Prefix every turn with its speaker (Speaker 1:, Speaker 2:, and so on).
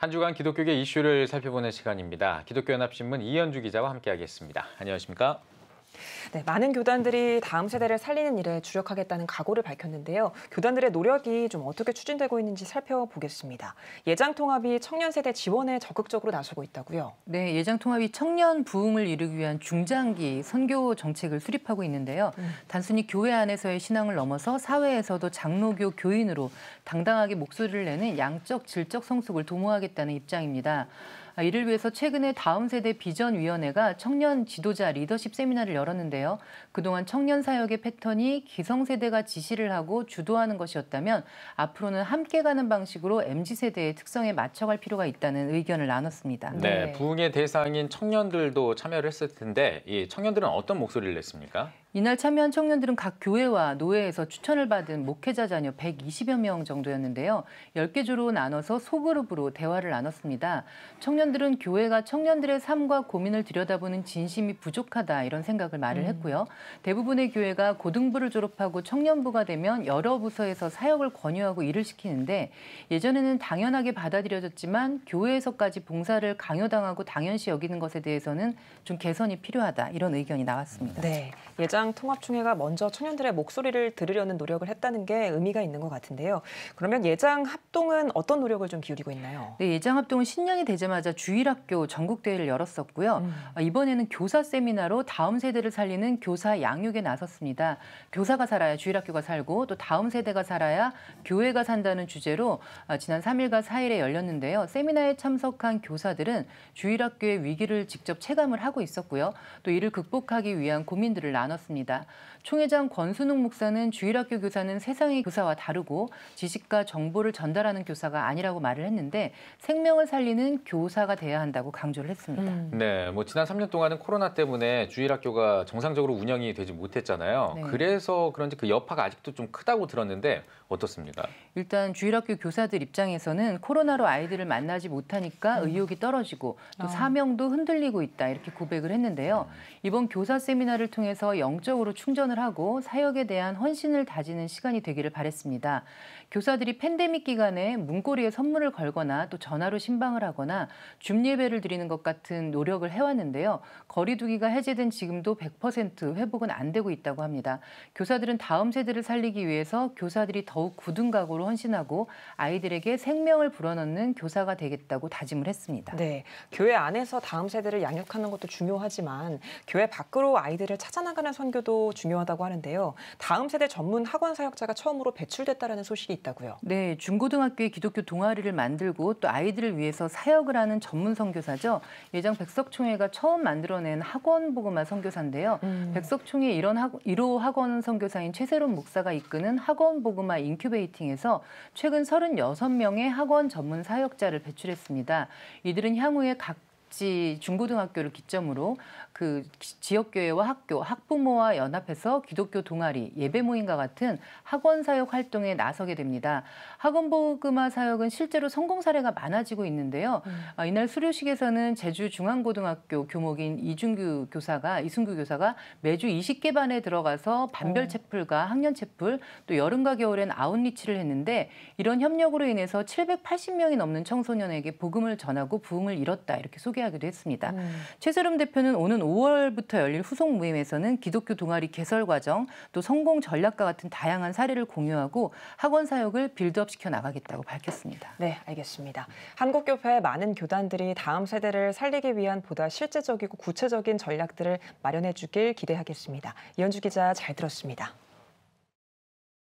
Speaker 1: 한 주간 기독교계 이슈를 살펴보는 시간입니다. 기독교연합신문 이현주 기자와 함께하겠습니다. 안녕하십니까?
Speaker 2: 네, 많은 교단들이 다음 세대를 살리는 일에 주력하겠다는 각오를 밝혔는데요. 교단들의 노력이 좀 어떻게 추진되고 있는지 살펴보겠습니다. 예장통합이 청년 세대 지원에 적극적으로 나서고
Speaker 3: 있다고요. 네, 예장통합이 청년 부흥을 이루기 위한 중장기 선교 정책을 수립하고 있는데요. 음. 단순히 교회 안에서의 신앙을 넘어서 사회에서도 장로교 교인으로 당당하게 목소리를 내는 양적 질적 성숙을 도모하겠다는 입장입니다. 아, 이를 위해서 최근에 다음 세대 비전 위원회가 청년 지도자 리더십 세미나를 열었는데요. 그동안 청년 사역의 패턴이 기성세대가 지시를 하고 주도하는 것이었다면 앞으로는 함께 가는 방식으로 MZ세대의 특성에 맞춰갈 필요가 있다는 의견을 나눴습니다. 네, 네,
Speaker 1: 부흥의 대상인 청년들도 참여를 했을 텐데 이 청년들은 어떤 목소리를 냈습니까?
Speaker 3: 이날 참여한 청년들은 각 교회와 노회에서 추천을 받은 목회자 자녀 120여 명 정도였는데요. 10개 조로 나눠서 소그룹으로 대화를 나눴습니다. 청년들은 교회가 청년들의 삶과 고민을 들여다보는 진심이 부족하다 이런 생각을 말을 음. 했고요. 음. 대부분의 교회가 고등부를 졸업하고 청년부가 되면 여러 부서에서 사역을 권유하고 일을 시키는데 예전에는 당연하게 받아들여졌지만 교회에서까지 봉사를 강요당하고 당연시 여기는 것에 대해서는 좀 개선이 필요하다 이런 의견이 나왔습니다. 네.
Speaker 2: 예전 여당 통합총회가 먼저 청년들의 목소리를 들으려는 노력을 했다는 게 의미가 있는 것 같은데요. 그러면 예장 합동은 어떤 노력을 좀 기울이고 있나요? 네, 예장 합동은 신년이 되자마자 주일학교 전국대회를 열었었고요. 음. 아, 이번에는
Speaker 3: 교사 세미나로 다음 세대를 살리는 교사 양육에 나섰습니다. 교사가 살아야 주일학교가 살고 또 다음 세대가 살아야 교회가 산다는 주제로 아, 지난 3일과 4일에 열렸는데요. 세미나에 참석한 교사들은 주일학교의 위기를 직접 체감을 하고 있었고요. 또 이를 극복하기 위한 고민들을 나눴습니다. 않았습니다. 총회장 권순욱 목사는 주일학교 교사는 세상의 교사와 다르고 지식과 정보를 전달하는 교사가 아니라고 말을 했는데 생명을 살리는 교사가 돼야 한다고 강조를 했습니다. 음.
Speaker 1: 네, 뭐 지난 3년 동안은 코로나 때문에 주일학교가 정상적으로 운영이 되지 못했잖아요. 네. 그래서 그런지 그 여파가 아직도 좀 크다고 들었는데 어떻습니까?
Speaker 3: 일단 주일학교 교사들 입장에서는 코로나로 아이들을 만나지 못하니까 음. 의욕이 떨어지고 또 아. 사명도 흔들리고 있다 이렇게 고백을 했는데요. 음. 이번 교사 세미나를 통해서 영 영적으로 충전을 하고 사역에 대한 헌신을 다지는 시간이 되기를 바랬습니다. 교사들이 팬데믹 기간에 문고리에 선물을 걸거나 또 전화로 신방을 하거나 줌 예배를 드리는 것 같은 노력을 해왔는데요. 거리두기가 해제된 지금도 100% 회복은 안 되고 있다고 합니다. 교사들은 다음 세대를 살리기 위해서 교사들이 더욱 굳은 각오로 헌신하고 아이들에게 생명을 불어넣는
Speaker 2: 교사가 되겠다고 다짐을 했습니다. 네, 교회 안에서 다음 세대를 양육하는 것도 중요하지만 교회 밖으로 아이들을 찾아나가는 선 선교도 중요하다고 하는데요. 다음 세대 전문 학원 사역자가 처음으로 배출됐다는 소식이 있다고요.
Speaker 3: 네, 중고등학교에 기독교 동아리를 만들고 또 아이들을 위해서 사역을 하는 전문 선교사죠. 예장 백석총회가 처음 만들어낸 학원 보고만 선교사인데요. 음. 백석총회 이런 학 1호 학원 선교사인 최세론 목사가 이끄는 학원 보그마 인큐베이팅에서 최근 36명의 학원 전문 사역자를 배출했습니다. 이들은 향후에 각 각지 중고등학교를 기점으로 그 지역교회와 학교, 학부모와 연합해서 기독교 동아리, 예배 모임과 같은 학원 사역 활동에 나서게 됩니다. 학원 보급화 사역은 실제로 성공 사례가 많아지고 있는데요. 음. 아, 이날 수료식에서는 제주 중앙고등학교 교목인 이준규 교사가 이승규 교사가 매주 20개 반에 들어가서 반별 채플과 어. 학년 채플 또 여름과 겨울엔 아웃리치를 했는데 이런 협력으로 인해서 780명이 넘는 청소년에게 복음을 전하고 부흥을 이뤘다 이렇게 소개. 소개하기도 했습니다. 음. 최세름 대표는 오는 5월부터 열릴 후속 모임에서는 기독교 동아리 개설 과정 또 성공 전략과 같은 다양한 사례를 공유하고 학원 사역을 빌드업 시켜 나가겠다고 밝혔습니다. 네, 알겠습니다.
Speaker 2: 한국교회 많은 교단들이 다음 세대를 살리기 위한 보다 실제적이고 구체적인 전략들을 마련해 주길 기대하겠습니다. 이현주 기자 잘 들었습니다.